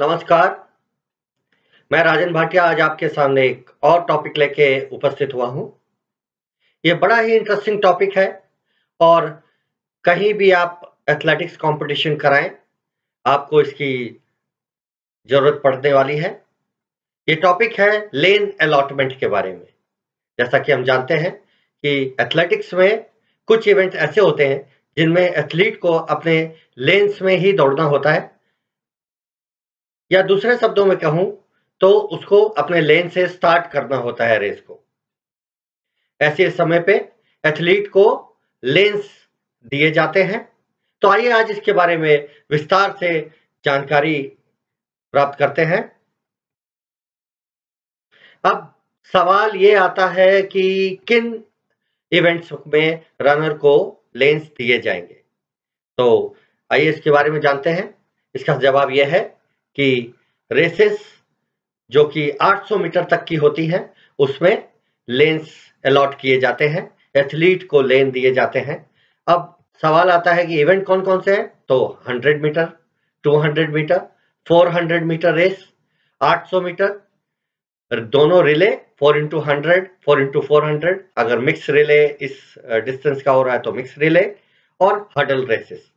नमस्कार मैं राजन भाटिया आज आपके सामने एक और टॉपिक लेके उपस्थित हुआ हूं ये बड़ा ही इंटरेस्टिंग टॉपिक है और कहीं भी आप एथलेटिक्स कंपटीशन कराएं आपको इसकी जरूरत पड़ने वाली है ये टॉपिक है लेन अलॉटमेंट के बारे में जैसा कि हम जानते हैं कि एथलेटिक्स में कुछ इवेंट ऐसे होते हैं जिनमें एथलीट को अपने लेंस में ही दौड़ना होता है या दूसरे शब्दों में कहूं तो उसको अपने लेन से स्टार्ट करना होता है रेस को ऐसे समय पे एथलीट को लेंस दिए जाते हैं तो आइए आज इसके बारे में विस्तार से जानकारी प्राप्त करते हैं अब सवाल ये आता है कि किन इवेंट्स में रनर को लेंस दिए जाएंगे तो आइए इसके बारे में जानते हैं इसका जवाब यह है कि रेसेस जो कि 800 मीटर तक की होती है उसमें लेंस अलॉट किए जाते हैं एथलीट को लेन दिए जाते हैं अब सवाल आता है कि इवेंट कौन कौन से हैं तो 100 metre 200 metre 400 metre race 800 metre दोनों relay 4 into hundred four into four hundred अगर मिक्स रिले इस डिस्टेंस का हो रहा है तो मिक्स रिले और हडल रेसेस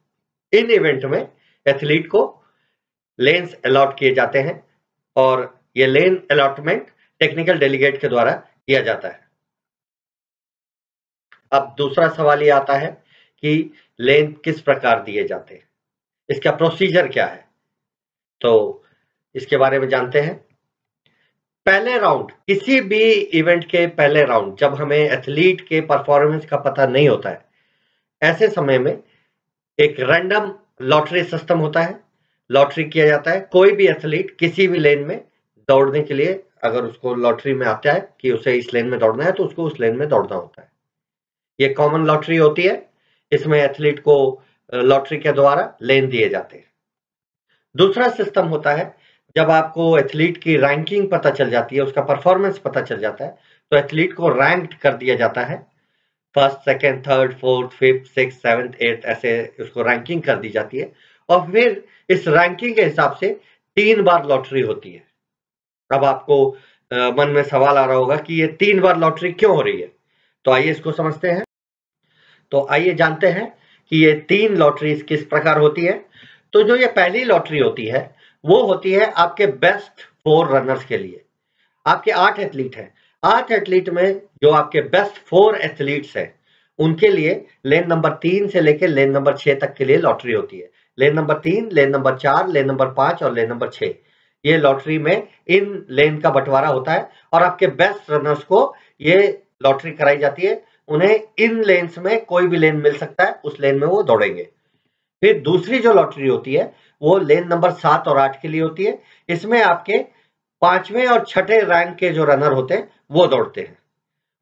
इन इवेंट में एथलीट को लेंस अलॉट किए जाते हैं और ये लेन अलॉटमेंट टेक्निकल डेलीगेट के द्वारा किया जाता है अब दूसरा सवाल ये आता है कि लेन किस प्रकार दिए जाते हैं इसका प्रोसीजर क्या है तो इसके बारे में जानते हैं पहले राउंड किसी भी इवेंट के पहले राउंड जब हमें एथलीट के परफॉर्मेंस का पता नहीं होता है ऐसे समय में एक रैंडम लॉटरी सिस्टम होता है लॉटरी किया जाता है कोई भी एथलीट किसी भी लेन में दौड़ने के लिए अगर उसको लॉटरी में आता है कि उसे इस लेन में दौड़ना है तो उसको उस लेन में दौड़ना होता है ये कॉमन लॉटरी होती है इसमें एथलीट को लॉटरी के द्वारा लेन दिए जाते हैं दूसरा सिस्टम होता है जब आपको एथलीट की रैंकिंग पता चल जाती है उसका परफॉर्मेंस पता चल जाता है तो एथलीट को रैंक्ड कर दिया जाता है first second third fourth fifth six seventh eighth ऐसे उसको रैंकिंग कर दी जाती है और फिर इस रैंकिंग के हिसाब से तीन बार लॉटरी होती है अब आपको मन में सवाल आ रहा होगा कि ये तीन बार लॉटरी क्यों हो रही है तो आइए इसको समझते हैं तो आइए जानते हैं कि ये तीन लॉटरी किस प्रकार होती है तो जो ये पहली लॉटरी होती है वो होती है आपके बेस्ट फोर रनर्स के लिए आपके आठ एथलीट हैं आठ एथलीट में जो आपके बेस्ट फोर एथलीट्स हैं उनके लिए लेन नंबर तीन से लेकर लेन नंबर छह तक के लिए लॉटरी होती है लेन नंबर तीन लेन नंबर चार लेन नंबर पांच और लेन नंबर छह ये लॉटरी में इन लेन का बंटवारा होता है और आपके बेस्ट रनर्स को ये लॉटरी कराई जाती है उन्हें इन लेन में कोई भी लेन मिल सकता है उस लेन में वो दौड़ेंगे फिर दूसरी जो लॉटरी होती है वो लेन नंबर सात और आठ के लिए होती है इसमें आपके पांचवें और छठे रैंक के जो रनर होते हैं वो दौड़ते हैं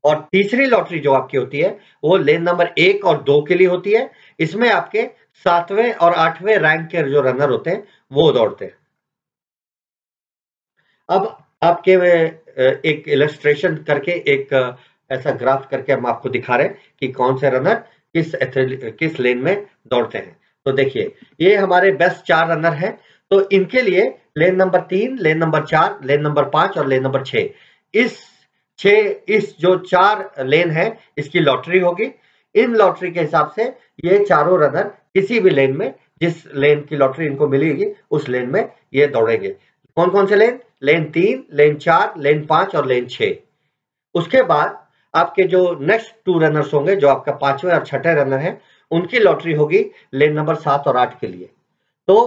और तीसरी लॉटरी जो आपकी होती है वो लेन नंबर एक और दो के लिए होती है इसमें आपके सातवें और आठवें रैंक के जो रनर होते हैं वो दौड़ते हैं अब आपके एक इलस्ट्रेशन करके एक ऐसा ग्राफ करके हम आपको दिखा रहे हैं कि कौन से रनर किस किस लेन में दौड़ते हैं तो देखिए ये हमारे बेस्ट चार रनर हैं तो इनके लिए लेन नंबर तीन लेन नंबर चार लेन नंबर पांच और लेन नंबर छह इस छह इस जो चार लेन है इसकी लॉटरी होगी इन लॉटरी के हिसाब से ये चारों रनर किसी भी लेन में जिस लेन की लॉटरी इनको मिलेगी उस लेन में ये दौड़ेंगे कौन कौन से लेन लेन तीन लेन चार लेन पांच और लेन छ उसके बाद आपके जो नेक्स्ट टू रनर्स होंगे जो आपका पांचवे और छठे रनर है उनकी लॉटरी होगी लेन नंबर सात और आठ के लिए तो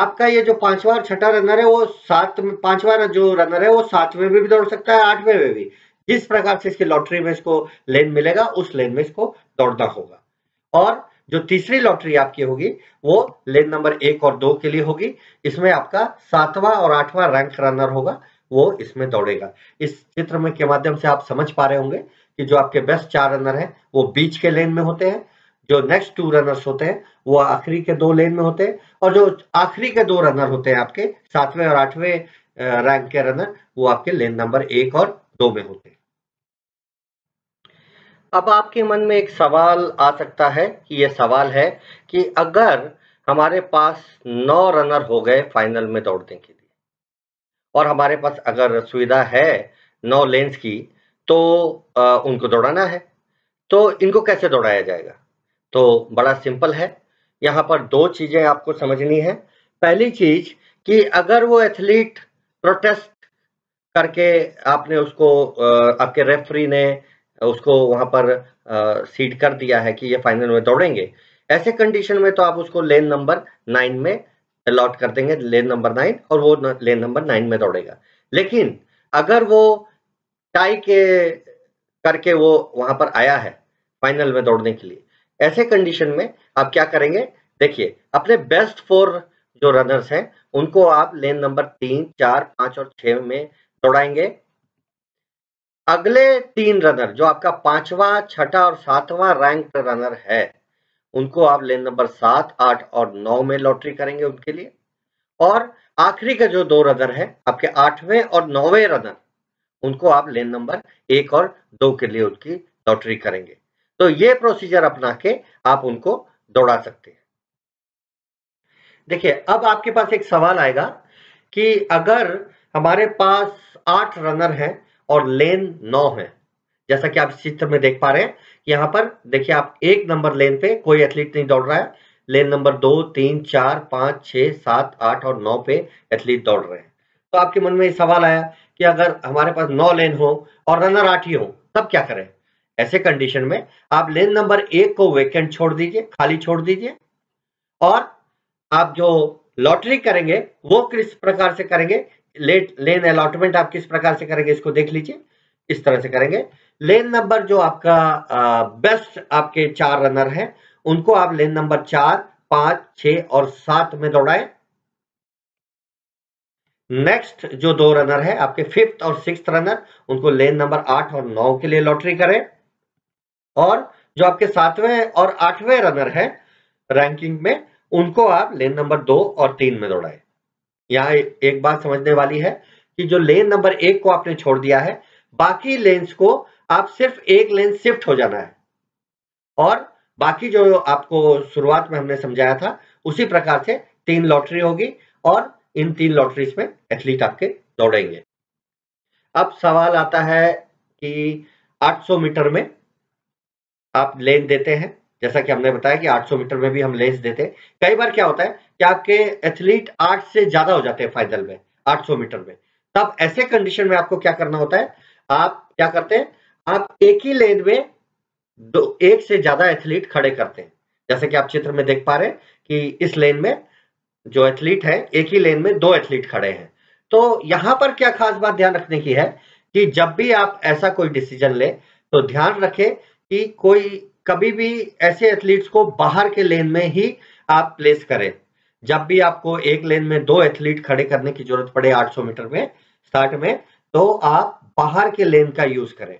आपका ये जो पांचवा और छठा रनर है वो सात पांचवा जो रनर है वो सातवें में भी दौड़ सकता है आठवें में भी जिस प्रकार से इसकी लॉटरी में इसको लेन मिलेगा उस लेन में इसको दौड़ना होगा और जो तीसरी लॉटरी आपकी होगी वो लेन नंबर एक और दो के लिए होगी इसमें आपका सातवां और आठवां रैंक रनर होगा वो इसमें दौड़ेगा इस चित्र में के माध्यम से आप समझ पा रहे होंगे कि जो आपके बेस्ट चार रनर हैं वो बीच के लेन में होते हैं जो नेक्स्ट टू रनर्स होते हैं वो आखिरी के दो लेन में होते हैं और जो आखिरी के दो रनर होते हैं आपके सातवें और आठवें रैंक के रनर वो आपके लेन नंबर एक और दो में होते हैं अब आपके मन में एक सवाल आ सकता है कि यह सवाल है कि अगर हमारे पास नौ रनर हो गए फाइनल में दौड़ने के लिए और हमारे पास अगर सुविधा है नौ लेंस की तो आ, उनको दौड़ाना है तो इनको कैसे दौड़ाया जाएगा तो बड़ा सिंपल है यहाँ पर दो चीज़ें आपको समझनी है पहली चीज़ कि अगर वो एथलीट प्रोटेस्ट करके आपने उसको आपके रेफरी ने उसको वहां पर सीड कर दिया है कि ये फाइनल में दौड़ेंगे ऐसे कंडीशन में तो आप उसको लेन नंबर नाइन में अलॉट कर देंगे लेन नंबर नाइन और वो लेन नंबर नाइन में दौड़ेगा लेकिन अगर वो टाई के करके वो वहां पर आया है फाइनल में दौड़ने के लिए ऐसे कंडीशन में आप क्या करेंगे देखिए अपने बेस्ट फोर जो रनर्स हैं उनको आप लेन नंबर तीन चार पांच और छह में दौड़ाएंगे अगले तीन रनर जो आपका पांचवा छठा और सातवां रैंक रनर है उनको आप लेन नंबर सात आठ और नौ में लॉटरी करेंगे उनके लिए और आखिरी का जो दो रनर है आपके आठवें और नौवें रनर उनको आप लेन नंबर एक और दो के लिए उनकी लॉटरी करेंगे तो ये प्रोसीजर अपना के आप उनको दौड़ा सकते हैं देखिए अब आपके पास एक सवाल आएगा कि अगर हमारे पास आठ रनर हैं और लेन नौ है जैसा कि आप इस चित्र में देख पा रहे हैं यहां पर देखिए आप एक नंबर लेन पे कोई एथलीट नहीं दौड़ रहा है लेन नंबर दो तीन चार पांच छह सात आठ और नौ पे एथलीट दौड़ रहे हैं तो आपके मन में ये सवाल आया कि अगर हमारे पास नौ लेन हो और रनर आठ ही हो तब क्या करें ऐसे कंडीशन में आप लेन नंबर एक को वेकेंट छोड़ दीजिए खाली छोड़ दीजिए और आप जो लॉटरी करेंगे वो किस प्रकार से करेंगे लेट लेन अलॉटमेंट आप किस प्रकार से करेंगे इसको देख लीजिए इस तरह से करेंगे लेन नंबर जो आपका बेस्ट आपके चार रनर है उनको आप लेन नंबर चार पांच छ और सात में दौड़ाए नेक्स्ट जो दो रनर है आपके फिफ्थ और सिक्स रनर उनको लेन नंबर आठ और नौ के लिए लॉटरी करें और जो आपके सातवें और आठवें रनर है रैंकिंग में उनको आप लेन नंबर दो और तीन में दौड़ाएं यहाँ एक बात समझने वाली है कि जो लेन नंबर एक को आपने छोड़ दिया है बाकी लेंस को आप सिर्फ एक लेंस शिफ्ट हो जाना है और बाकी जो आपको शुरुआत में हमने समझाया था उसी प्रकार से तीन लॉटरी होगी और इन तीन लॉटरीज में एथलीट आपके दौड़ेंगे अब सवाल आता है कि 800 मीटर में आप लेन देते हैं जैसा कि हमने बताया कि 800 मीटर में भी हम लेस देते कई बार क्या होता है कि आपके एथलीट 8 से ज्यादा हो जाते हैं फाइनल में 800 मीटर में तब ऐसे कंडीशन में आपको क्या करना होता है आप क्या करते हैं आप एक ही लेन में दो एक से ज्यादा एथलीट खड़े करते हैं जैसे कि आप चित्र में देख पा रहे हैं कि इस लेन में जो एथलीट है एक ही लेन में दो एथलीट खड़े हैं तो यहां पर क्या खास बात ध्यान रखने की है कि जब भी आप ऐसा कोई डिसीजन ले तो ध्यान रखें कि कोई कभी भी ऐसे एथलीट्स को बाहर के लेन में ही आप प्लेस करें जब भी आपको एक लेन में दो एथलीट खड़े करने की जरूरत पड़े 800 मीटर में स्टार्ट में तो आप बाहर के लेन का यूज करें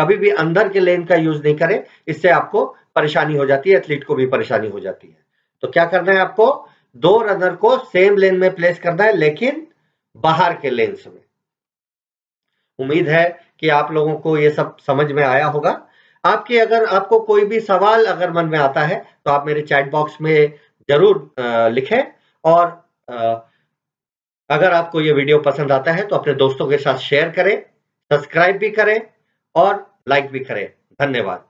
कभी भी अंदर के लेन का यूज नहीं करें इससे आपको परेशानी हो जाती है एथलीट को भी परेशानी हो जाती है तो क्या करना है आपको दो रनर को सेम लेन में प्लेस करना है लेकिन बाहर के लेंस में उम्मीद है कि आप लोगों को यह सब समझ में आया होगा आपके अगर आपको कोई भी सवाल अगर मन में आता है तो आप मेरे चैट बॉक्स में जरूर लिखें और अगर आपको ये वीडियो पसंद आता है तो अपने दोस्तों के साथ शेयर करें सब्सक्राइब भी करें और लाइक भी करें धन्यवाद